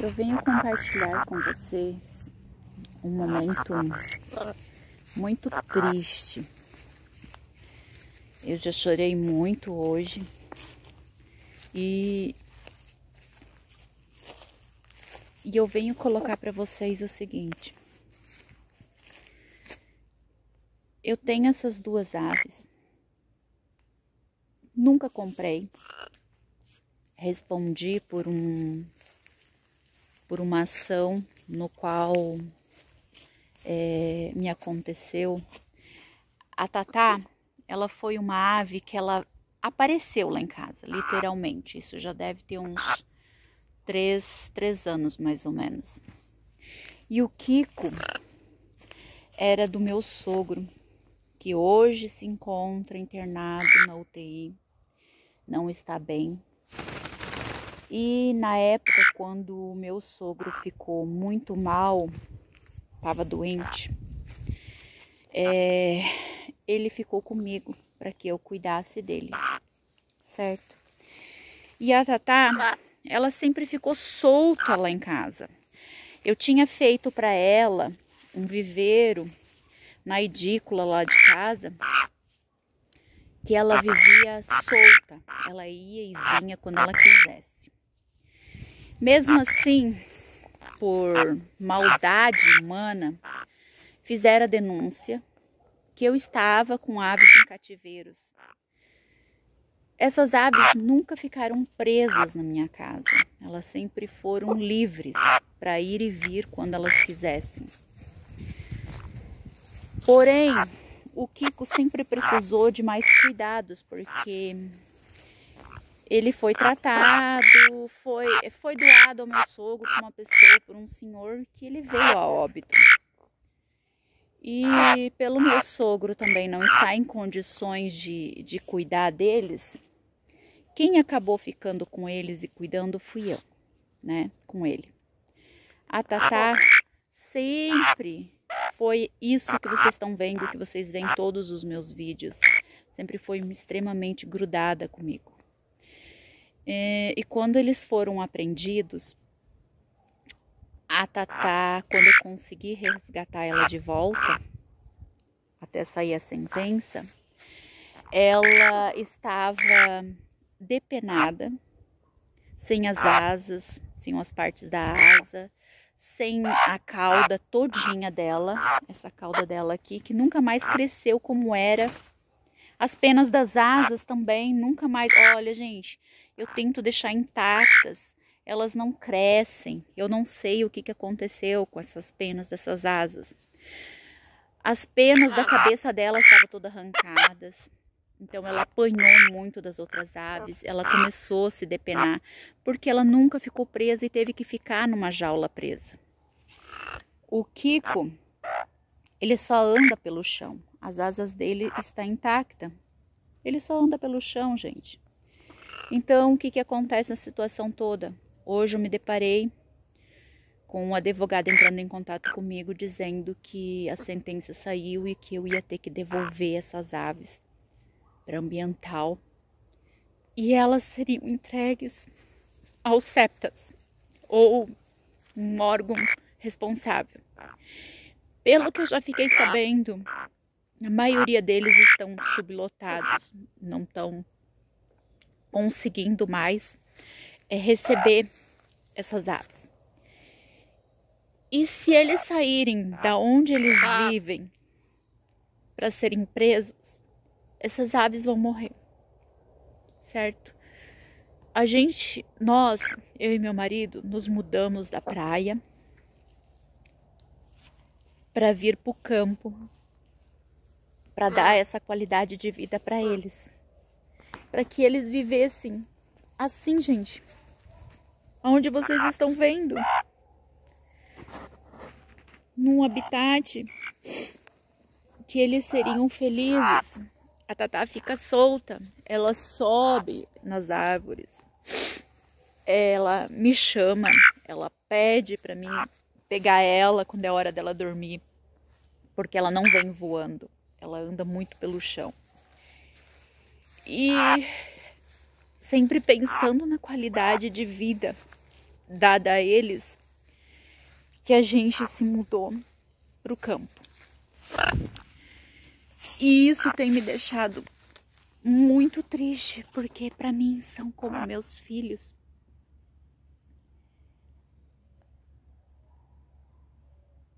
Eu venho compartilhar com vocês um momento muito triste. Eu já chorei muito hoje e e eu venho colocar para vocês o seguinte. Eu tenho essas duas aves. Nunca comprei. Respondi por um por uma ação no qual é, me aconteceu. A Tatá, ela foi uma ave que ela apareceu lá em casa, literalmente. Isso já deve ter uns três, três anos, mais ou menos. E o Kiko era do meu sogro, que hoje se encontra internado na UTI, não está bem, e na época, quando o meu sogro ficou muito mal, estava doente, é, ele ficou comigo para que eu cuidasse dele, certo? E a Tatá, ela sempre ficou solta lá em casa. Eu tinha feito para ela um viveiro na edícula lá de casa, que ela vivia solta. Ela ia e vinha quando ela quisesse. Mesmo assim, por maldade humana, fizeram a denúncia que eu estava com aves em cativeiros. Essas aves nunca ficaram presas na minha casa. Elas sempre foram livres para ir e vir quando elas quisessem. Porém, o Kiko sempre precisou de mais cuidados, porque ele foi tratado, foi, foi doado ao meu sogro por uma pessoa, por um senhor, que ele veio a óbito. E pelo meu sogro também não estar em condições de, de cuidar deles, quem acabou ficando com eles e cuidando fui eu, né? Com ele. A Tatá sempre foi isso que vocês estão vendo, que vocês veem em todos os meus vídeos. Sempre foi extremamente grudada comigo. Eh, e quando eles foram apreendidos, a Tatá, quando eu consegui resgatar ela de volta, até sair a sentença, ela estava depenada, sem as asas, sem as partes da asa, sem a cauda todinha dela, essa cauda dela aqui, que nunca mais cresceu como era. As penas das asas também, nunca mais. Olha, gente, eu tento deixar intactas, elas não crescem. Eu não sei o que, que aconteceu com essas penas dessas asas. As penas da cabeça dela estavam todas arrancadas. Então ela apanhou muito das outras aves, ela começou a se depenar, porque ela nunca ficou presa e teve que ficar numa jaula presa. O Kiko, ele só anda pelo chão. As asas dele estão intactas. Ele só anda pelo chão, gente. Então, o que, que acontece na situação toda? Hoje eu me deparei com um advogado entrando em contato comigo dizendo que a sentença saiu e que eu ia ter que devolver essas aves para ambiental e elas seriam entregues aos septas ou um órgão responsável. Pelo que eu já fiquei sabendo, a maioria deles estão sublotados, não estão conseguindo mais é, receber essas aves. E se eles saírem da onde eles vivem para serem presos, essas aves vão morrer, certo? A gente, nós, eu e meu marido, nos mudamos da praia para vir para o campo, para dar essa qualidade de vida para eles para que eles vivessem assim, gente. Onde vocês estão vendo? Num habitat que eles seriam felizes. A Tatá fica solta, ela sobe nas árvores. Ela me chama, ela pede para mim pegar ela quando é hora dela dormir, porque ela não vem voando, ela anda muito pelo chão. E sempre pensando na qualidade de vida dada a eles, que a gente se mudou para o campo. E isso tem me deixado muito triste, porque para mim são como meus filhos.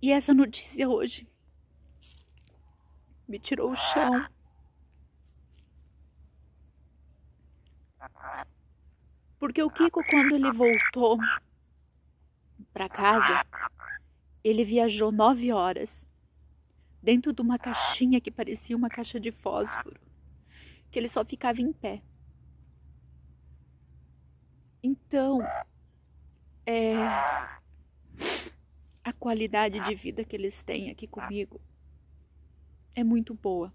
E essa notícia hoje me tirou o chão. Porque o Kiko, quando ele voltou para casa, ele viajou nove horas dentro de uma caixinha que parecia uma caixa de fósforo, que ele só ficava em pé. Então, é, a qualidade de vida que eles têm aqui comigo é muito boa.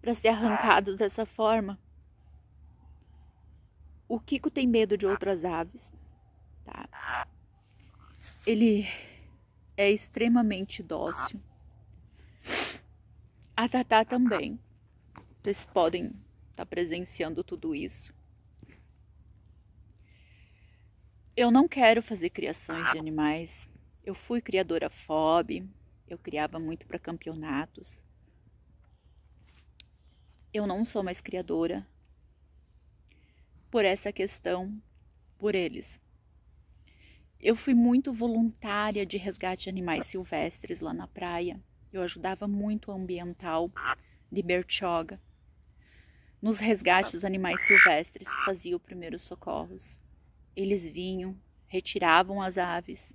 Para ser arrancados dessa forma, o Kiko tem medo de outras aves, tá? Ele é extremamente dócil. A Tatá também. Vocês podem estar tá presenciando tudo isso. Eu não quero fazer criações de animais. Eu fui criadora FOB, eu criava muito para campeonatos. Eu não sou mais criadora, por essa questão por eles. Eu fui muito voluntária de resgate de animais silvestres lá na praia. Eu ajudava muito o ambiental de Bertioga. Nos resgates dos animais silvestres fazia os primeiros socorros. Eles vinham, retiravam as aves.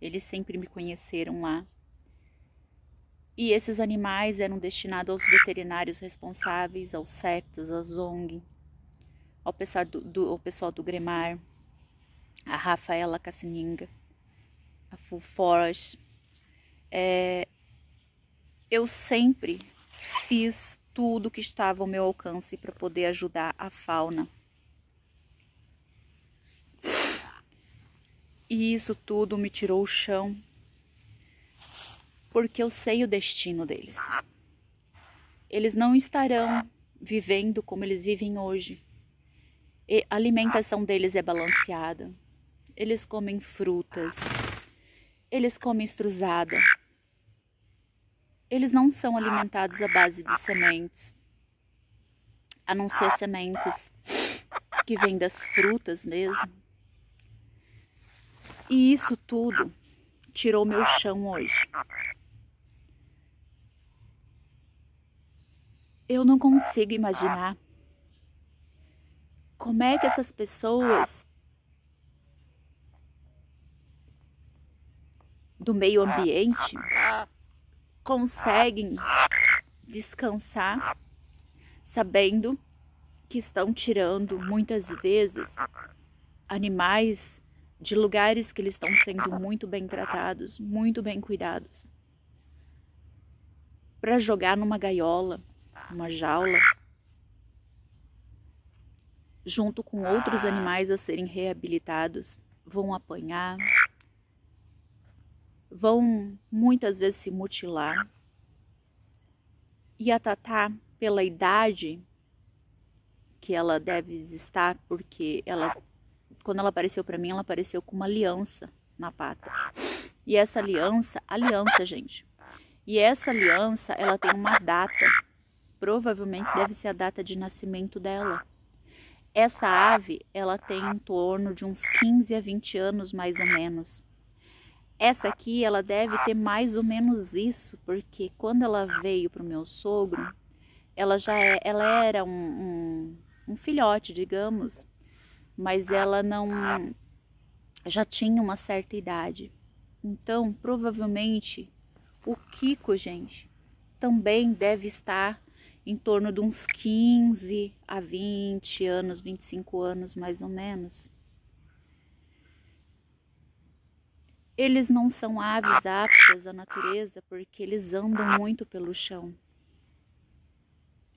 Eles sempre me conheceram lá. E esses animais eram destinados aos veterinários responsáveis, aos septas, às ONG, ao pessoal do, do, ao pessoal do Gremar, a Rafaela Cassininga, a Full Forge. É, eu sempre fiz tudo que estava ao meu alcance para poder ajudar a fauna. E isso tudo me tirou o chão, porque eu sei o destino deles. Eles não estarão vivendo como eles vivem hoje e a alimentação deles é balanceada. Eles comem frutas. Eles comem estruzada. Eles não são alimentados à base de sementes. A não ser sementes que vêm das frutas mesmo. E isso tudo tirou meu chão hoje. Eu não consigo imaginar como é que essas pessoas do meio ambiente conseguem descansar sabendo que estão tirando muitas vezes animais de lugares que eles estão sendo muito bem tratados, muito bem cuidados, para jogar numa gaiola, numa jaula, junto com outros ah. animais a serem reabilitados, vão apanhar, vão muitas vezes se mutilar. E a Tatá, pela idade que ela deve estar, porque ela quando ela apareceu para mim, ela apareceu com uma aliança na pata. E essa aliança, aliança, gente. E essa aliança, ela tem uma data. Provavelmente deve ser a data de nascimento dela. Essa ave, ela tem em torno de uns 15 a 20 anos mais ou menos. Essa aqui, ela deve ter mais ou menos isso, porque quando ela veio para o meu sogro, ela já é, ela era um, um, um filhote, digamos, mas ela não já tinha uma certa idade. Então, provavelmente, o Kiko, gente, também deve estar em torno de uns 15 a 20 anos, 25 anos mais ou menos. Eles não são aves aptas à natureza porque eles andam muito pelo chão.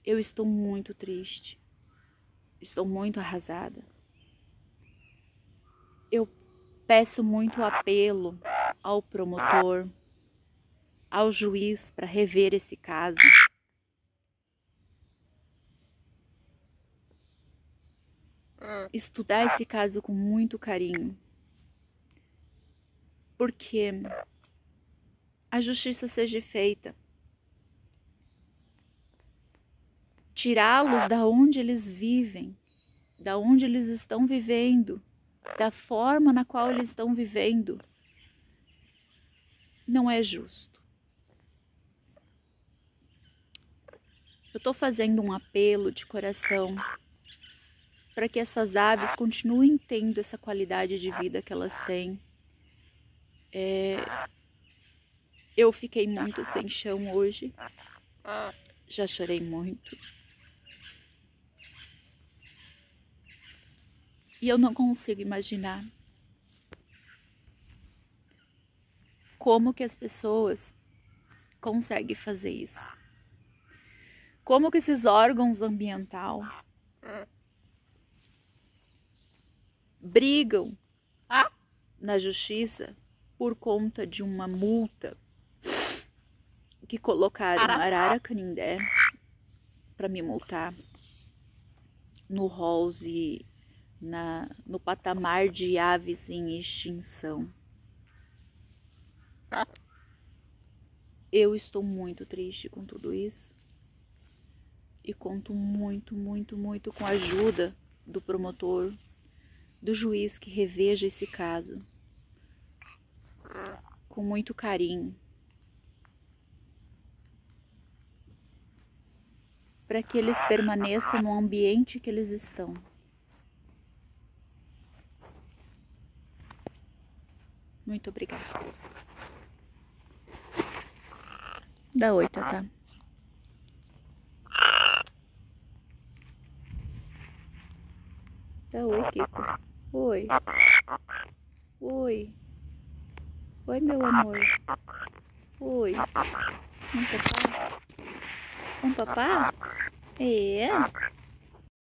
Eu estou muito triste. Estou muito arrasada. Eu peço muito apelo ao promotor, ao juiz para rever esse caso estudar ah. esse caso com muito carinho. Porque a justiça seja feita. Tirá-los ah. da onde eles vivem, da onde eles estão vivendo, da forma na qual eles estão vivendo, não é justo. Eu estou fazendo um apelo de coração para que essas aves continuem tendo essa qualidade de vida que elas têm. É... Eu fiquei muito sem chão hoje, já chorei muito. E eu não consigo imaginar como que as pessoas conseguem fazer isso. Como que esses órgãos ambiental brigam ah, na justiça por conta de uma multa que colocaram ah. Arara Canindé para me multar no Halls na, no patamar de aves em extinção. Tá. Eu estou muito triste com tudo isso e conto muito, muito, muito com a ajuda do promotor do juiz que reveja esse caso com muito carinho. Para que eles permaneçam no ambiente que eles estão. Muito obrigada. Dá oito, tá? Dá oi, Kiko. Oi. Oi. Oi, meu amor. Oi. Um papá? Um papá? É?